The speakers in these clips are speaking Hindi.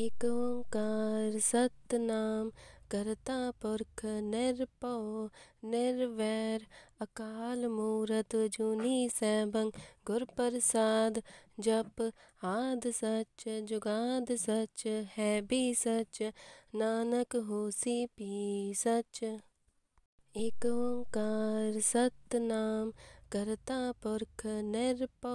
एक ओंकार सतनाम करता पुरख निरपो निर्वैर अकाल मूरत जुनी सैभंग गुर प्रसाद जप आद सच जुगाद सच है भी सच नानक होसी पी सच एक ओंकार सतनाम करता पुरख निरपो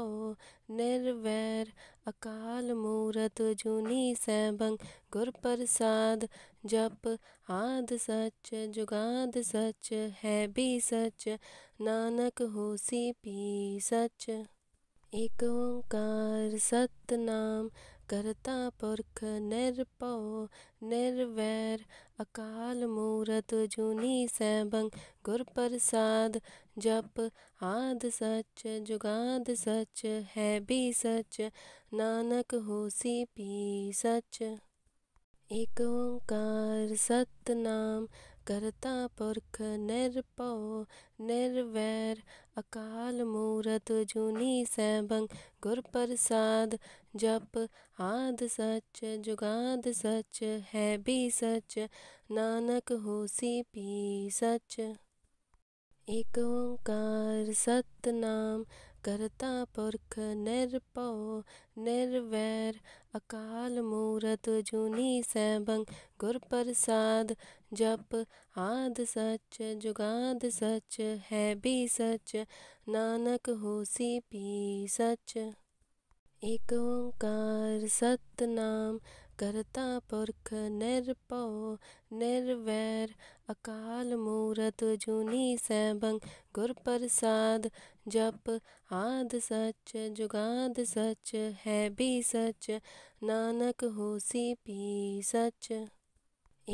निर्वैर अकाल मूरत जूनी सैभं गुर प्रसाद जप आद सच जुगाद सच है भी सच नानक होसी पी सच एक ओंकार सतनाम करता पुरख निरपो निर्वैर अकाल मूरत जूनी सैभं गुर प्रसाद जप आद सच जुगाद सच है भी सच नानक होसी पी सच एक ओंकार सतनाम करता पुरख निरपो निर्वैर अकाल मूरत जुनी सैभंग गुर प्रसाद जप आद सच जुगाद सच है भी सच नानक होसी पी सच एक ओंकार सतनाम करता पुरख निरपो निर्वैर अकाल मूरत जुनी सैभंग गुर प्रसाद जप आद सच जुगाद सच है भी सच नानक होसी पी सच एक ओंकार सतनाम करता पुरख निरपो निर्वैर अकाल मूरत जुनी सैभंग गुर प्रसाद जप आद सच जुगाद सच है भी सच नानक होसी भी सच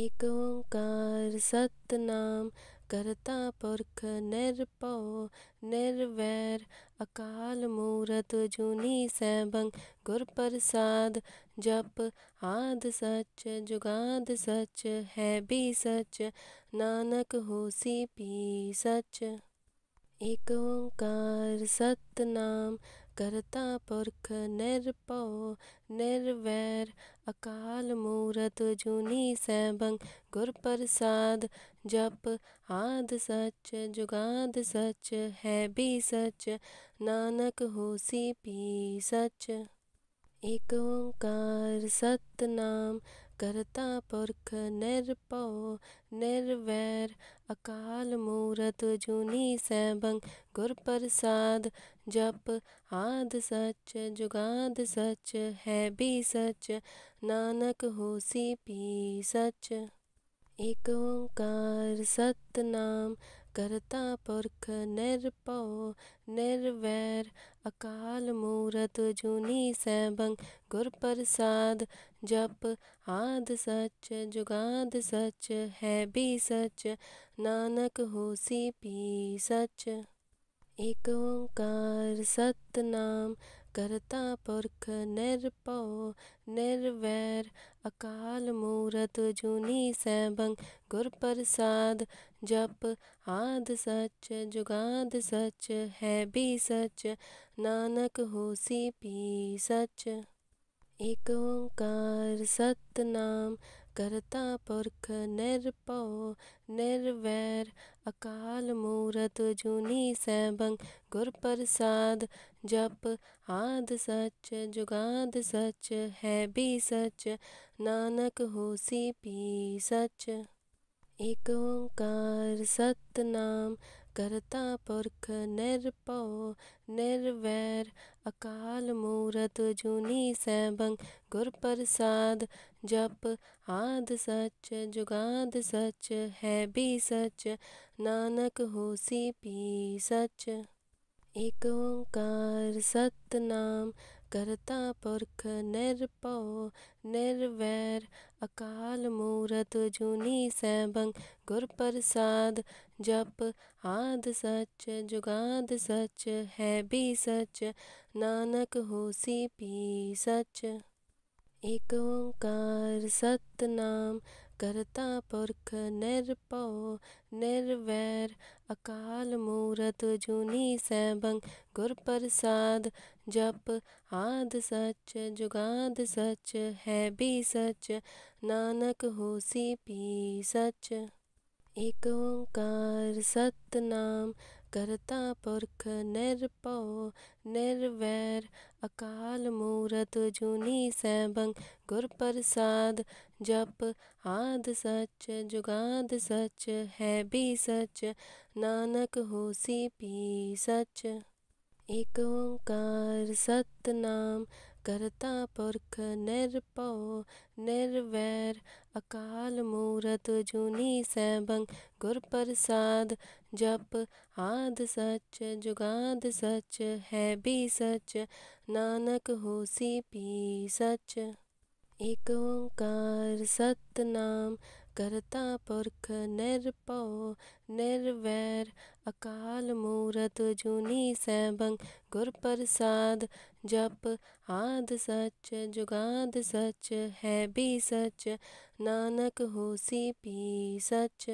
एक ओंकार सतनाम करता पुरख निरपो निर्वैर अकाल मूरत जूनी सैभंग गुर प्रसाद जप आद सच जुगाद सच है भी सच नानक होसी पी सच एक ओंकार सतनाम करता पुरख निरपो निर्वैर अकाल मूरत जूनी सैभंग गुर प्रसाद जप आद सच जुगाद सच है भी सच नानक होसी पी सच एक ओंकार सतनाम करता पुरख निरपो निर्वैर अकाल मूरत जुनी सैभंग गुर प्रसाद जप आद सच जुगाद सच है भी सच नानक होसी पी सच एक ओंकार सतनाम करता पुरख निरपो निर्वैर अकाल मूरत जूनी सैभंग गुर प्रसाद जप आद सच जुगाद सच है भी सच नानक होसी भी सच एक ओंकार सतनाम करता पुरख निरपो निर्वैर अकाल मूरत जुनी सैभं गुरप्रसाद जप आद सच जुगाद सच है भी सच नानक होसी भी सच एक ओंकार सतनाम करता पुरख निरपो निर्वैर अकाल मूरत जुनी सैभंग गुर प्रसाद जप आद सच जुगाद सच है भी सच नानक होसी भी सच एक ओंकार सतनाम करता पुरख निरपो निर्वैर अकाल मूरत जुनी सैभंग गुर प्रसाद जप आद सच जुगाद सच है भी सच नानक होसी भी सच एक ओंकार सतनाम करता पुरख निरपो निर्वैर अकाल मूरत जुनी सैभं गुर प्रसाद जप आद सच जुगाद सच है भी सच नानक होसी भी सच एक ओंकार सतनाम करता पुरख निरपौ निर्वैर अकाल मूरत जुनी सैभंग गुर प्रसाद जप आद सच जुगाद सच है भी सच नानक होसी पी सच एक ओंकार सतनाम करता पुरख निरपो निर्वैर अकाल मूरत जुनी सैभं गुर प्रसाद जप आद सच जुगाद सच है भी सच नानक होसी पी सच एक ओंकार सतनाम करता पुरख निरपो निर्वैर अकाल मूरत जूनी सैभंग गुर प्रसाद जप आद सच जुगाद सच है भी सच नानक होसी पी सच एक ओंकार सतनाम करता पुरख निरपो निर्वैर अकाल मूरत जूनी सैभंग गुर प्रसाद जप आद सच जुगाद सच है भी सच नानक होसी पी सच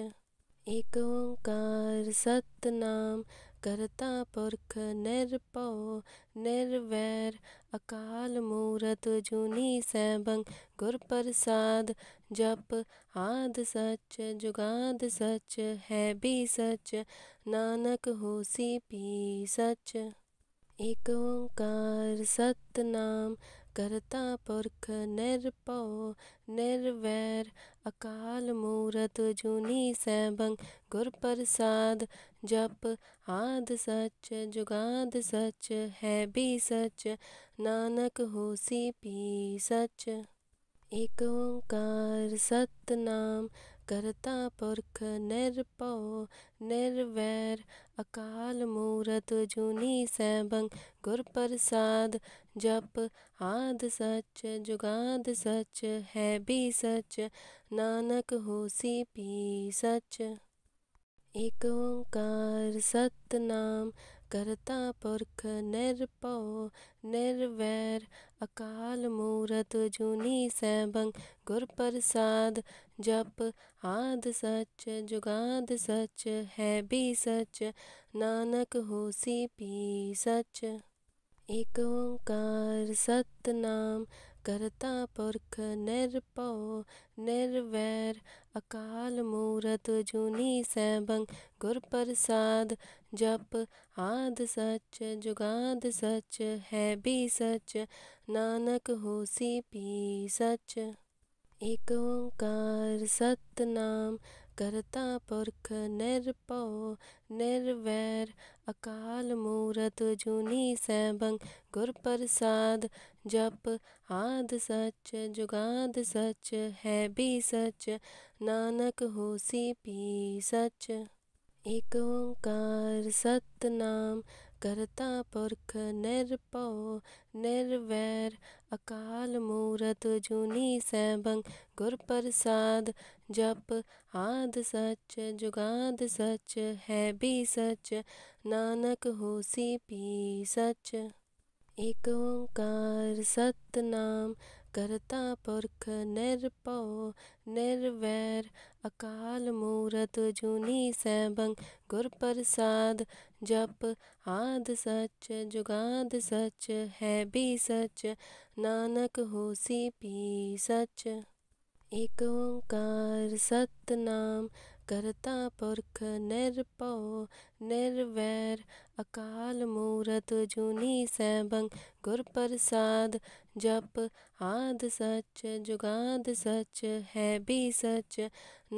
एक ओंकार सतनाम करता पुरख निरपो निर्वैर अकाल मूरत जुनी सैभंग गुर प्रसाद जप आद सच जुगाद सच है भी सच नानक होसी पी सच एक ओंकार सतनाम करता पुरख निरपो निर्वैर अकाल मूरत जुनी सैभंग गुर प्रसाद जप आद सच जुगाद सच है भी सच नानक होसी पी सच एक ओंकार सतनाम करता पुरख निरपो निर्वैर अकाल मूरत जुनी सैभं गुर प्रसाद जप आद सच जुगाद सच है भी सच नानक होसी पी सच एक ओंकार सतनाम करता पुरख निरपो निर्वैर अकाल मूरत जुनी सैभंग गुर प्रसाद जप आद सच जुगाद सच है भी सच नानक होसी भी सच एक ओंकार सतनाम करता पुरख निरपो निर्वैर अकाल मूरत जुनी सैभंग गुर प्रसाद जप आद सच जुगाद सच है भी सच नानक होसी पी सच एक ओंकार सतनाम करता पुरख निरपो निर्वैर अकाल मूरत जूनी सैभं गुर प्रसाद जप आद सच जुगाद सच है भी सच नानक होसी पी सच एक ओंकार सतनाम करता पुरख निरपो निर्वैर अकाल मूरत जूनी सैभं गुर प्रसाद जप आद सच जुगाद सच है भी सच नानक सी भी सच एक ओंकार सतनाम करता पुरख निरपो निर्वैर अकाल मूरत जुनी सैभंग गुर प्रसाद जप आद सच जुगाद सच है भी सच नानक सी भी सच एक ओंकार सतनाम करता पुरख निरपो निर्वैर अकाल मूरत जुनी सैभंग गुर प्रसाद जप आद सच जुगाद सच है भी सच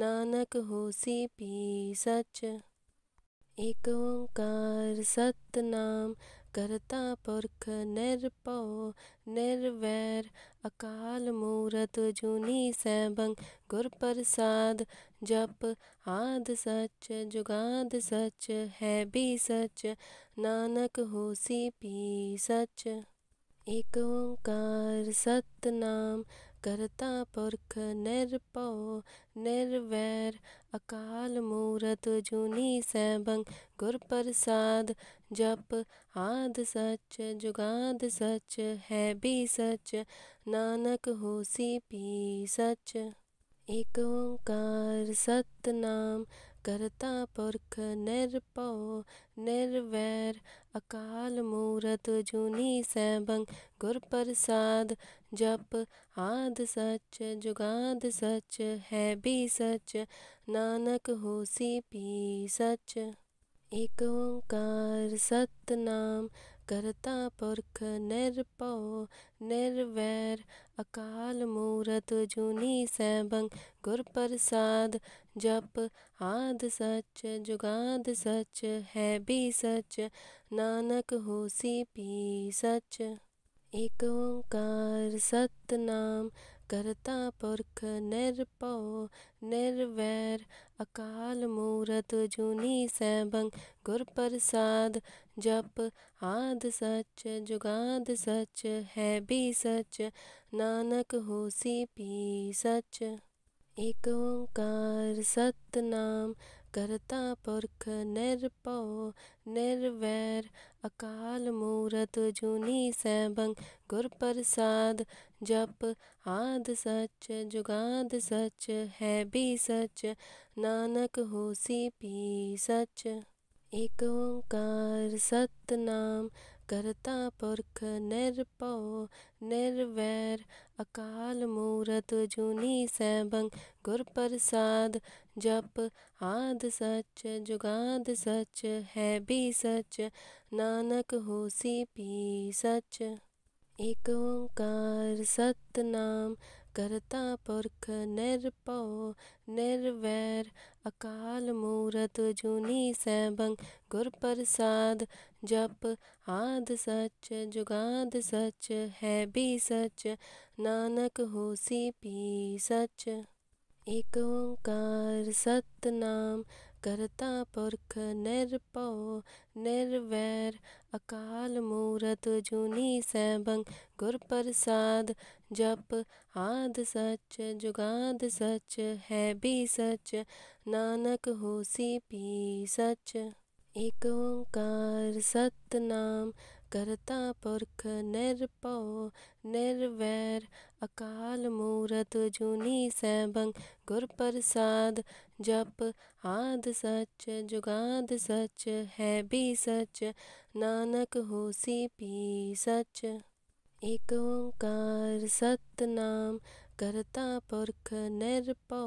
नानक होसी पी सच एक ओंकार सतनाम करता पुरख निरपो निर्वैर अकाल मूरत जुनी सैभंग गुर प्रसाद जप आद सच जुगाद सच है भी सच नानक होसी भी सच एक ओंकार सतनाम करता पुरख निरपो निर्वैर अकाल मूरत जूनी सैभंग गुर प्रसाद जप आद सच जुगाद सच है भी सच नानक होसी पी सच एक ओंकार सतनाम करता पुरख निरपो निर्वैर अकाल मूरत जूनी सैभंग गुर प्रसाद जप आद सच जुगाद सच है भी सच नानक होसी भी सच एक ओंकार सतनाम करता पुरख निरपो निर्वैर अकाल मूरत जुनी सैभंग गुर प्रसाद जप आद सच जुगाद सच है भी सच नानक होसी पी सच एक ओंकार सतनाम करता पुरख निरपो निर्वैर अकाल मूरत जुनी सैभंग गुर प्रसाद जप आद सच जुगाद सच है भी सच नानक होसी पी सच एक ओंकार सतनाम करता पुरख निरपो निर्वैर अकाल मूरत जुनी सैभंग गुर प्रसाद जप आद सच जुगाद सच है भी सच नानक होसी पी सच एक ओंकार सतनाम करता पुरख निरपो निर्वैर अकाल मूरत जुनी सैभंग गुर प्रसाद जप आद सच जुगाद सच है भी सच नानक होसी पी सच एक ओंकार सतनाम करता पुरख निरपो निर्वैर अकाल मूरत जुनी सैभंग गुर प्रसाद जप आद सच जुगाद सच है भी सच नानक होसी भी सच एक ओंकार सतनाम करता पुरख निरपो निर्वैर अकाल मूरत जुनी सैभंग गुर प्रसाद जप आद सच जुगाद सच है भी सच नानक होसी पी सच एक ओंकार सतनाम करता पुरख निरपो निर्वैर अकाल मूरत जुनी सैभं गुर प्रसाद जप आद सच जुगाद सच है भी सच नानक होसी पी सच एक ओंकार सतनाम करता पुरख निरपो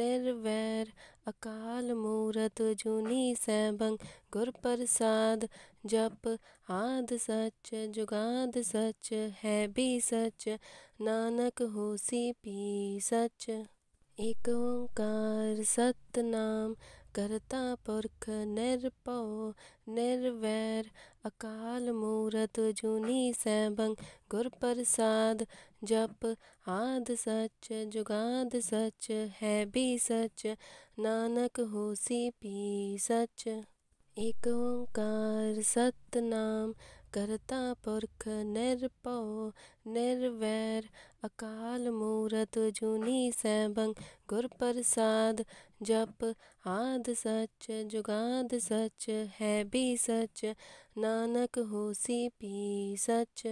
निर्वैर अकाल मूरत जुनी सैभंग गुर प्रसाद जप आद सच जुगाद सच है भी सच नानक होसी पी सच एक ओंकार सतनाम करता पुरख निरपो निर्वैर अकाल मूरत जुनी सैभंग गुर प्रसाद जप आद सच जुगाद सच है भी सच नानक होसी भी सच एक ओंकार सतनाम करता पुरख निरपो निर्वैर अकाल मूरत जुनी सैभंग गुर प्रसाद जप आद सच जुगाद सच है भी सच नानक होसी भी सच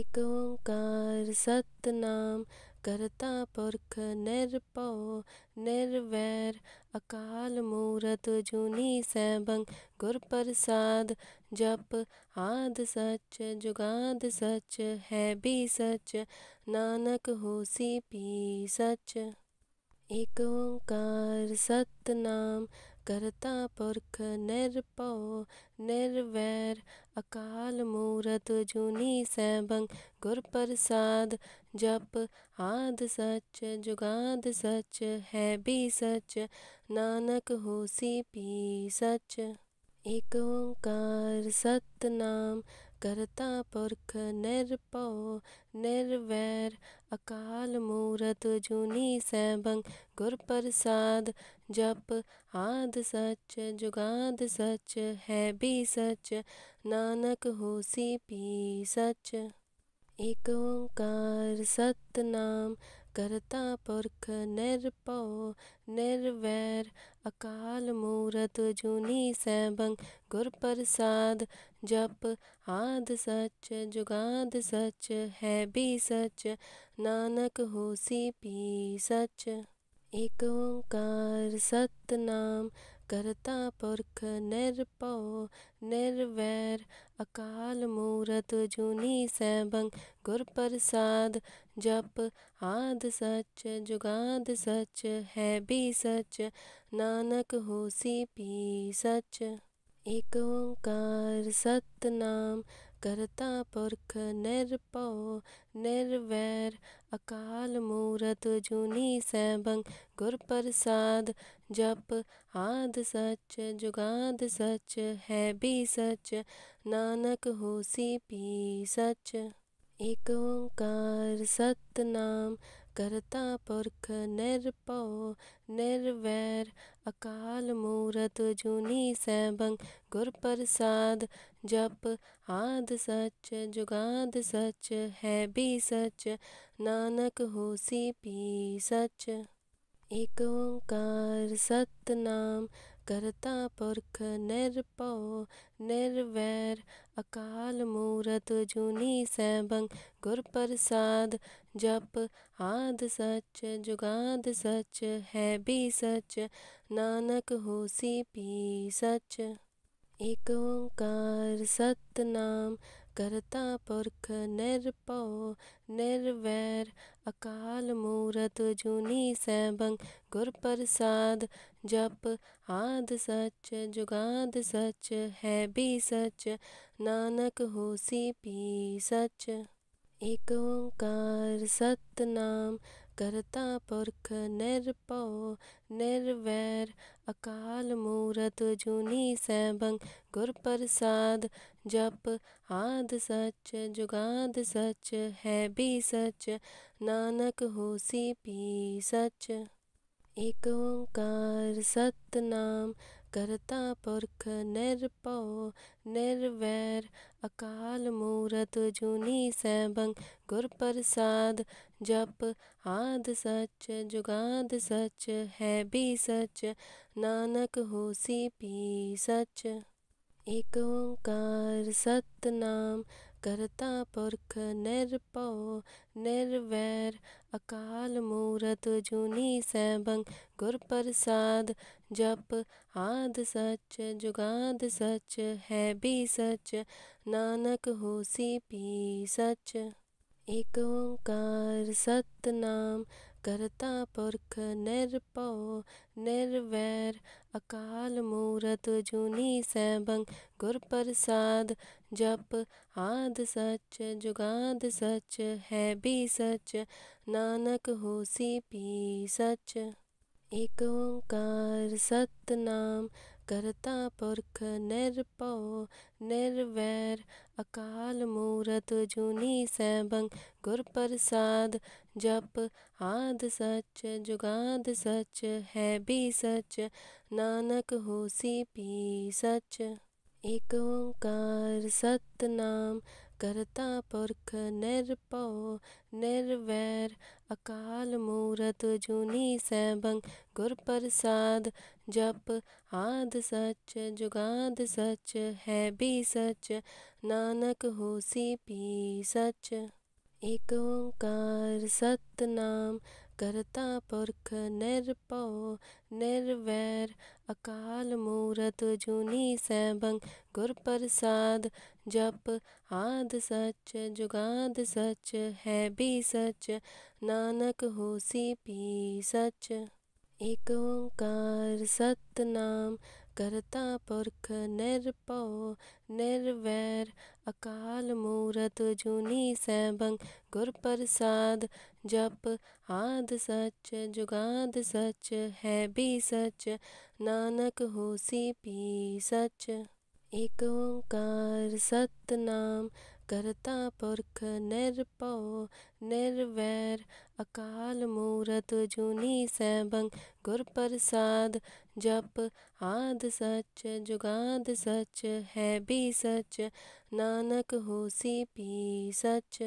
एक ओंकार सतनाम करता पुरख निरपो निर्वैर अकाल मूरत जुनी सैभंग गुर प्रसाद जप आद सच जुगाद सच है भी सच नानक होसी पी सच एक ओंकार सतनाम करता पुरख निरपौ निर्वैर अकाल मूरत जूनी सैभंग गुर प्रसाद जप आद सच जुगाद सच है भी सच नानक होसी पी सच एक ओंकार सतनाम करता पुरख निरपौ निर्वैर अकाल मूरत जुनी सैभं गुरप्रसाद जप आद सच जुगाद सच है भी सच नानक होसी पी सच एक ओंकार सतनाम करता पुरख निरपो निर्वैर अकाल मूरत जुनी सैभंग गुर प्रसाद जप आद सच जुगाद सच है भी सच नानक होसी पी सच एक ओंकार सतनाम करता पुरख निरपो निर्वैर अकाल मूरत जुनी सैभं गुर प्रसाद जप आद सच जुगाद सच है भी सच नानक होसी पी सच एक ओंकार सतनाम करता पुरख निरपो निर्वैर अकाल मूरत जुनी सैभंग गुर प्रसाद जप आद सच जुगाद सच है भी सच नानक होसी भी सच एक ओंकार सतनाम करता पुरख निरपो निर्वैर अकाल मूरत जुनी सैभंग गुर प्रसाद जप आद सच जुगाद सच है भी सच नानक होसी पी सच एक ओंकार सतनाम करता पुरख निरपो निर्वैर अकाल मूरत जुनी सैभंग गुर प्रसाद जप आद सच जुगाद सच है भी सच नानक होसी पी सच एक ओंकार सतनाम करता पुरख निरपौ निर्वैर अकाल मूरत जूनी सैभंग गुर प्रसाद जप आदि सच जुगाद सच है भी सच नानक होसी पी सच एक ओंकार सतनाम करता पुरख निरपौ निर्वैर अकाल मूरत जूनी सैभंग गुर प्रसाद जप आद सच जुगाद सच है भी सच नानक होसी पी सच एक ओंकार सतनाम करता पुरख निर्भव निर्वैर अकाल मूरत जुनी सैभंग गुर प्रसाद जप आद सच जुगाद सच है भी सच नानक होसी पी सच एक ओंकार सतनाम करता पुरख निरपो निर्वैर अकाल मूरत जूनी सैभंग गुर प्रसाद जप आद सच जुगाद सच है भी सच नानक होसी भी सच एक ओंकार सतनाम करता पुरख निरपो निर्वैर अकाल मूरत जुनी सैभंग गुर प्रसाद जप आद सच जुगाद सच है भी सच नानक होसी पी सच एक ओंकार सतनाम करता पुरख निरपो निर्वैर अकाल मूरत जूनी सैभं गुर प्रसाद जप आद सच जुगाद सच है भी सच नानक होसी पी सच एक ओंकार सतनाम करता पुरख निरपो निर्वैर अकाल मूरत जूनी सैभं गुर प्रसाद जप आद सच जुगाद सच है भी सच नानक होसी पी सच एक ओंकार सतनाम करता पुरख निरपो निर्वैर अकाल मूरत जुनी सैभंग गुर प्रसाद जप आद सच जुगाद सच है भी सच नानक होसी पी सच एक ओंकार सतनाम करता पुरख निरपो निर्वैर अकाल मूरत जुनी सैभंग गुर प्रसाद जप आद सच जुगाद सच है भी सच नानक होसी पी सच एक ओंकार सतनाम करता पुरख निरपो निर्वैर अकाल मूरत जूनी सैभं गुर प्रसाद जप आद सच जुगाद सच है भी सच नानक होसी पी सच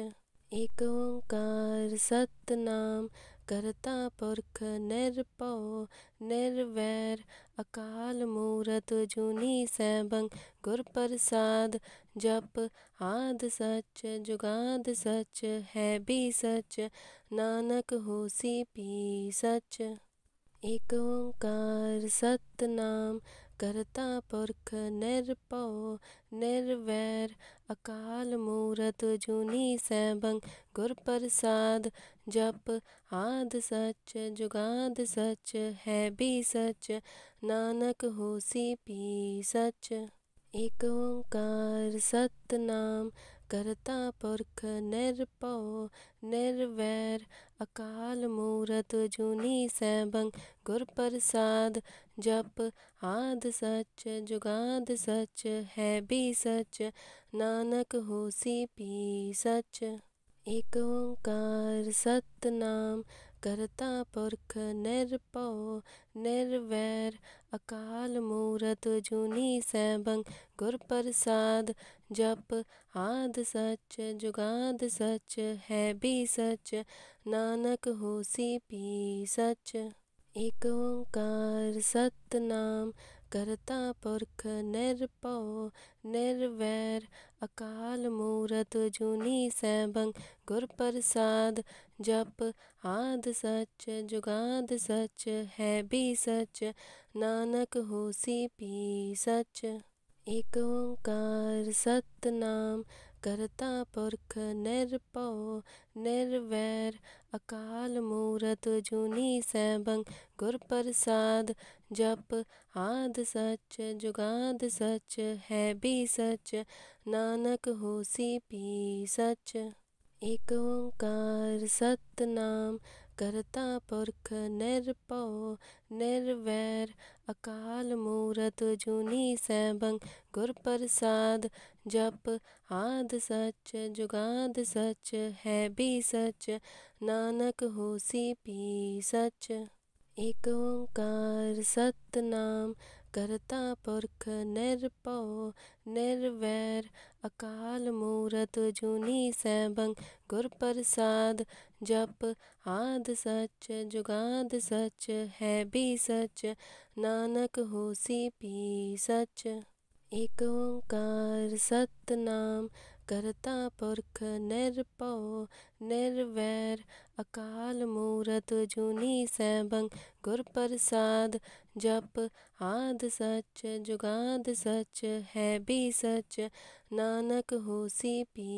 एक ओंकार सतनाम करता पुरख निरपो निर्वैर अकाल मूरत जूनी सैभं गुर प्रसाद जप आद सच जुगाद सच है भी सच नानक होसी पी सच एक ओंकार सतनाम करता पुरख निर्भव निर्वैर अकाल मूरत जुनी सैभंग गुर प्रसाद जप आद सच जुगाद सच है भी सच नानक होसी पी सच एक ओंकार सतनाम करता पुरख निरपो निर्वैर अकाल मूरत जुनी सैभंग गुर प्रसाद जप आद सच जुगाद सच है भी सच नानक होसी पी सच एक ओंकार सतनाम करता पुरख निरपो निर्वैर अकाल मूरत जुनी सैभं गुर प्रसाद जप आद सच जुगाद सच है भी सच नानक होसी पी सच एक ओंकार सतनाम करता पुरख निरपौ निर्वैर अकाल मूरत जूनी सैभं गुर प्रसाद जप आद सच जुगाद सच है भी सच नानक होसी पी सच एक ओंकार सतनाम करता पुरख निरपौ निर्वैर अकाल मूरत जूनी सैभं गुर प्रसाद जप आद सच जुगाद सच है भी सच नानक होसी पी सच एक ओंकार सतनाम करता पुरख निर्भव निर्वैर अकाल मूरत जुनी सैभंग गुर प्रसाद जप आद सच जुगाद सच है भी सच नानक होसी पी सच एक ओंकार सतनाम करता पुरख निरपो निर्वैर अकाल मूरत जुनी सैभंग गुर प्रसाद जप आद सच जुगाद सच है भी सच नानक होसी पी सच एक ओंकार सतनाम करता पुरख निरपो निर्वैर अकाल मूरत जुनी सैभंग गुर प्रसाद जप आद सच जुगाद सच है भी सच नानक होसी पी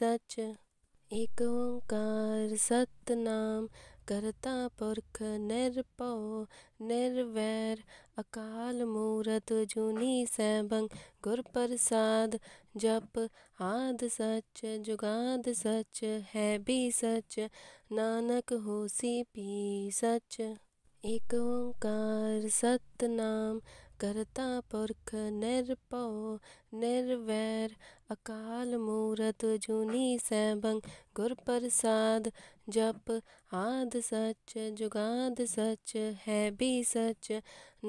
सच एक ओंकार सतनाम करता पुरख निरपो निर्वैर अकाल मूरत जुनी सैभंग गुर प्रसाद जप आद सच जुगाद सच है भी सच नानक होसी पी सच एक ओंकार सतनाम करता पुरख निरपो निर्वैर अकाल मूरत जुनी सैभं गुर प्रसाद जप आद सच जुगाद सच है भी सच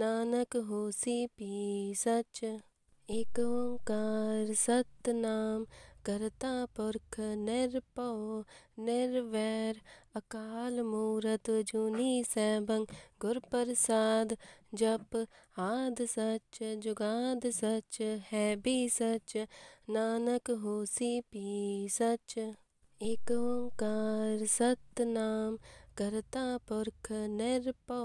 नानक होसी पी सच एक ओंकार सतनाम करता पुरख निरपो निर्वैर अकाल मूरत जूनी सैभंग गुर प्रसाद जप आद सच जुगाद सच है भी सच नानक होसी पी सच एक ओंकार सतनाम करता पुरख निरपो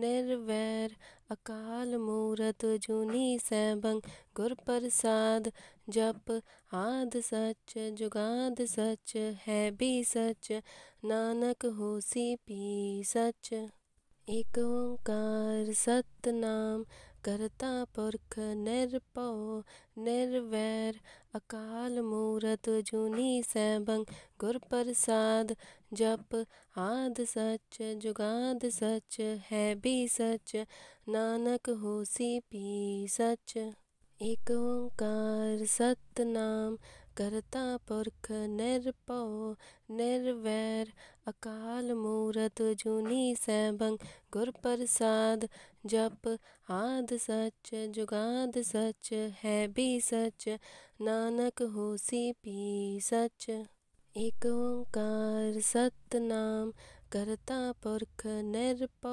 निर्वैर अकाल मूरत जूनी सैभंग गुर प्रसाद जप आद सच जुगाद सच है भी सच नानक होसी पी सच एक ओंकार सतनाम करता पुरख निरपो निर्वैर अकाल मूरत जुनी सैभंग गुर प्रसाद जप आद सच जुगाद सच है भी सच नानक होसी पी सच एक ओंकार सतनाम करता पुरख निरपो निर्वैर अकाल मूरत जूनी सैभंग गुर प्रसाद जप आद सच जुगाद सच है भी सच नानक होसी पी सच एक ओंकार सतनाम करता पुरख निरपो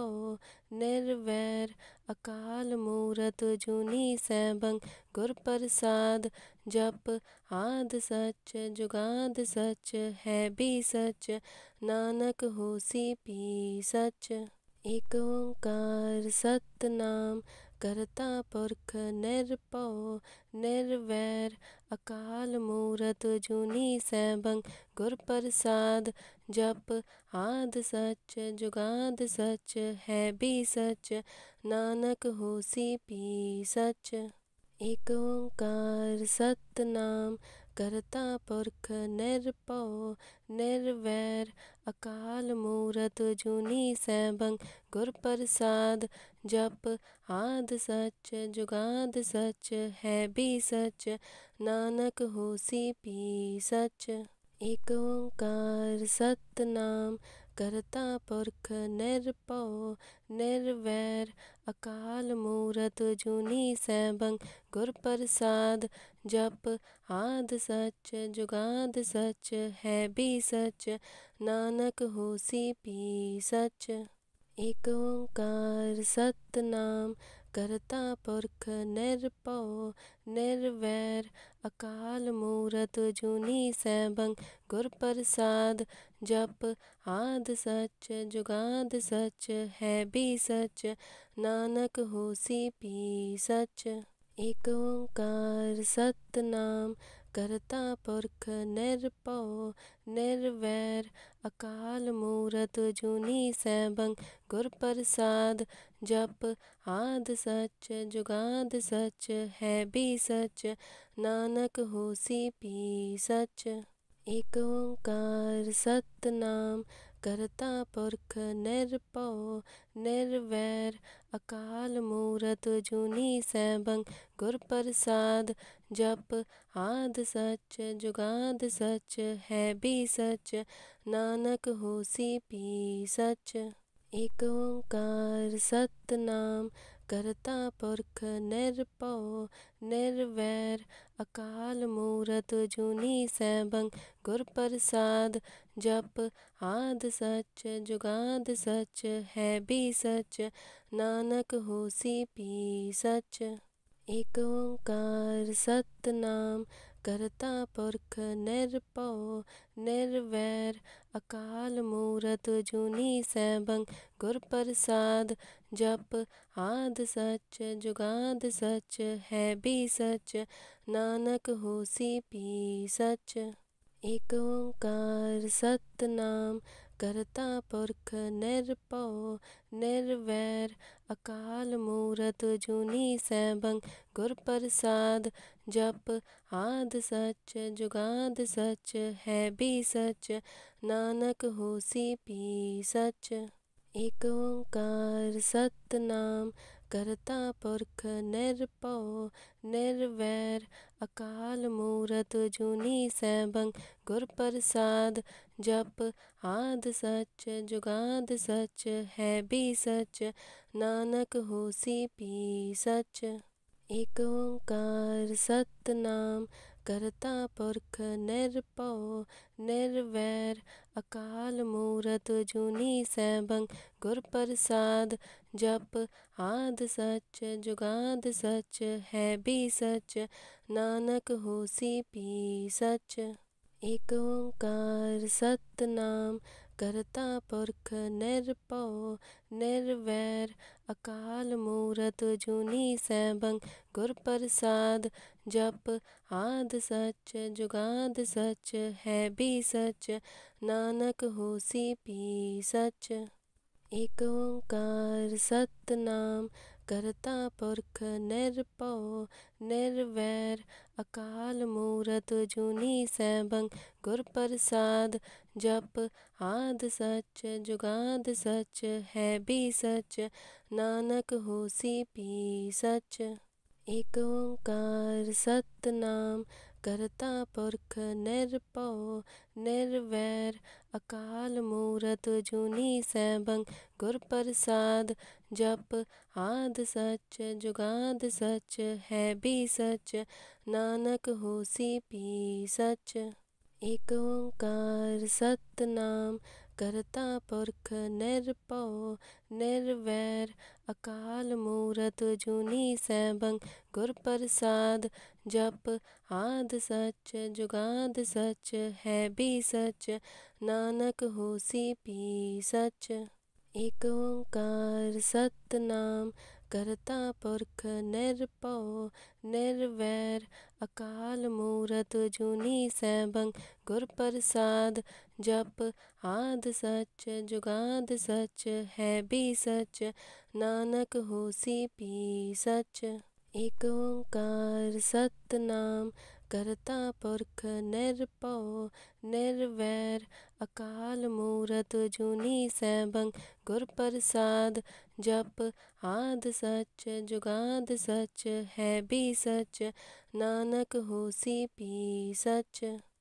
निर्वैर अकाल मूरत जूनी सैभंग गुर प्रसाद जप आद सच जुगाद सच है भी सच नानक होसी पी सच एक ओंकार सतनाम करता पुरख निरपो निर्वैर अकाल मूरत जूनी सैभंग गुर प्रसाद जप आद सच जुगाद सच है भी सच नानक होसी पी सच एक ओंकार सतनाम करता पुरख निर्भव निर्वैर अकाल मूरत जुनी सैभंग गुर प्रसाद जप आद सच जुगाद सच है भी सच नानक होसी पी सच एक ओंकार सतनाम करता पुरख निरपो निर्वैर अकाल मूरत जुनी सैभंग गुर प्रसाद जप आद सच जुगाद सच है भी सच नानक होसी पी सच एक ओंकार सतनाम करता पुरख निरपो निर्वैर अकाल मूरत जुनी सैभंग गुर प्रसाद जप आद सच जुगाद सच है भी सच नानक होसी पी सच एक ओंकार सतनाम करता पुरख निरपो निर्वैर अकाल मूरत जुनी सैभंग गुर प्रसाद जप आद सच जुगाद सच है भी सच नानक होसी पी सच एक ओंकार सतनाम करता पुरख निरपो निर्वैर अकाल मूरत जूनी सैभंग गुर प्रसाद जप आद सच जुगाद सच है भी सच नानक सी पी सच एक ओंकार सतनाम करता पुरख निर्भव निर्वैर अकाल मूरत जुनी सैभंग गुर प्रसाद जप आद सच जुगाद सच है भी सच नानक सी पी सच एक ओंकार सतनाम करता पुरख निरपो निर्वैर अकाल मूरत जूनी सैभंग गुर प्रसाद जप आद सच जुगाद सच है भी सच नानक होसी पी सच एक ओंकार सतनाम करता पुरख निरपो निर्वैर अकाल मूरत जूनी सैभंग गुर प्रसाद जप आद सच जुगाद सच है भी सच नानक होसी पी सच एक ओंकार सतनाम करता पुरख निरपो निर्वैर अकाल मूरत जूनी सैभंग गुर प्रसाद जप आद सच जुगाद सच है भी सच नानक होसी पी सच एक ओंकार सतनाम करता पुरख निर्भव निर्वैर अकाल मूरत जुनी सैभंग गुर प्रसाद जप आद सच जुगाद सच है भी सच नानक होसी पी सच एक ओंकार सतनाम करता पुरख निरपो निर्वैर अकाल मूरत जूनी सैभंग गुर प्रसाद जप आद सच जुगाद सच है भी सच नानक होसी पी सच एक ओंकार सतनाम करता पुरख निरपो निर्वैर अकाल मूरत जुनी सैभंग गुर प्रसाद जप आद सच जुगाद सच है भी सच नानक होसी पी सच एक ओंकार सतनाम करता पुरख निरपो निर्वैर अकाल मूरत जुनी सैभंग गुर प्रसाद जप आद सच जुगाद सच है भी सच नानक होसी पी सच एक ओंकार सतनाम करता पुरख निरपो निर्वैर अकाल मूरत जुनी सैभंग गुर प्रसाद जप आद सच जुगाद सच है भी सच नानक होसी भी सच एक ओंकार सतनाम करता पुरख निरपो निर्वैर अकाल मूरत जुनी सैभं गुर प्रसाद जप आद सच जुगाद सच है भी सच नानक होसी पी सच एक ओंकार सतनाम करता पुरख निरपो निर्वैर अकाल मूरत जूनी सैभंग गुर प्रसाद जप आद सच जुगाद सच है भी सच नानक होसी पी सच